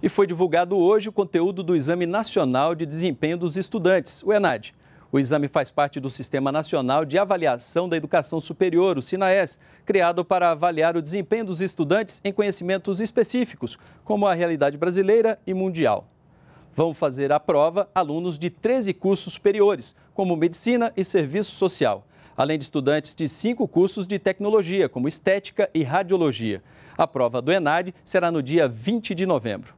E foi divulgado hoje o conteúdo do Exame Nacional de Desempenho dos Estudantes, o ENAD. O exame faz parte do Sistema Nacional de Avaliação da Educação Superior, o SINAES, criado para avaliar o desempenho dos estudantes em conhecimentos específicos, como a realidade brasileira e mundial. Vão fazer a prova alunos de 13 cursos superiores, como Medicina e Serviço Social, além de estudantes de cinco cursos de tecnologia, como Estética e Radiologia. A prova do ENAD será no dia 20 de novembro.